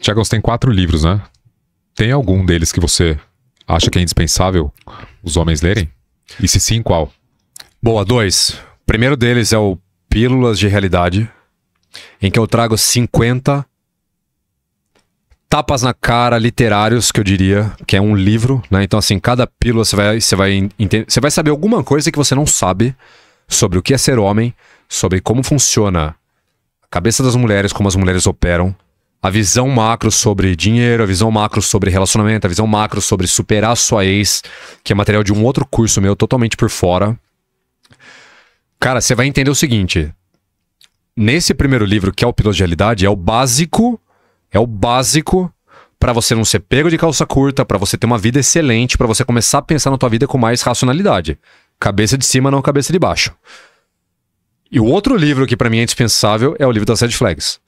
Tiago, você tem quatro livros, né? Tem algum deles que você acha que é indispensável os homens lerem? E se sim, qual? Boa, dois. O primeiro deles é o Pílulas de Realidade, em que eu trago 50 tapas na cara literários, que eu diria, que é um livro, né? Então, assim, cada pílula você vai, você vai, você vai saber alguma coisa que você não sabe sobre o que é ser homem, sobre como funciona a cabeça das mulheres, como as mulheres operam, a visão macro sobre dinheiro, a visão macro sobre relacionamento, a visão macro sobre superar sua ex, que é material de um outro curso meu totalmente por fora. Cara, você vai entender o seguinte. Nesse primeiro livro, que é o Piloto de Realidade, é o básico, é o básico para você não ser pego de calça curta, para você ter uma vida excelente, para você começar a pensar na tua vida com mais racionalidade. Cabeça de cima, não cabeça de baixo. E o outro livro que para mim é indispensável é o livro das Red Flags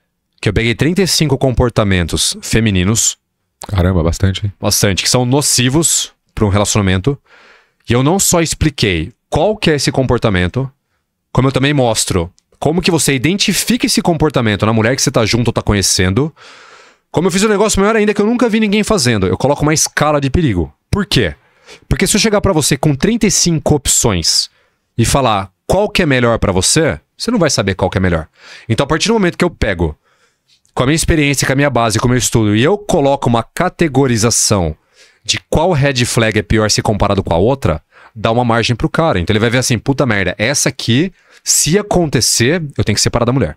que eu peguei 35 comportamentos femininos. Caramba, bastante. Hein? Bastante, que são nocivos para um relacionamento. E eu não só expliquei qual que é esse comportamento, como eu também mostro como que você identifica esse comportamento na mulher que você tá junto ou tá conhecendo. Como eu fiz um negócio maior ainda que eu nunca vi ninguém fazendo, eu coloco uma escala de perigo. Por quê? Porque se eu chegar para você com 35 opções e falar qual que é melhor para você, você não vai saber qual que é melhor. Então, a partir do momento que eu pego com a minha experiência, com a minha base, com o meu estudo, e eu coloco uma categorização de qual red flag é pior se comparado com a outra, dá uma margem pro cara. Então ele vai ver assim, puta merda, essa aqui, se acontecer, eu tenho que separar da mulher.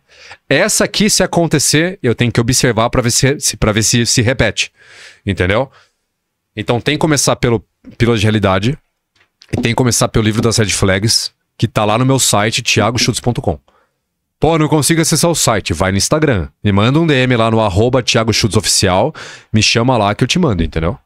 Essa aqui, se acontecer, eu tenho que observar para ver se, se para ver se se repete. Entendeu? Então tem que começar pelo piloto de realidade e tem que começar pelo livro das red flags, que tá lá no meu site tiagochutes.com. Pô, não consigo acessar o site. Vai no Instagram. Me manda um DM lá no arroba Thiago Schultz Oficial. Me chama lá que eu te mando, entendeu?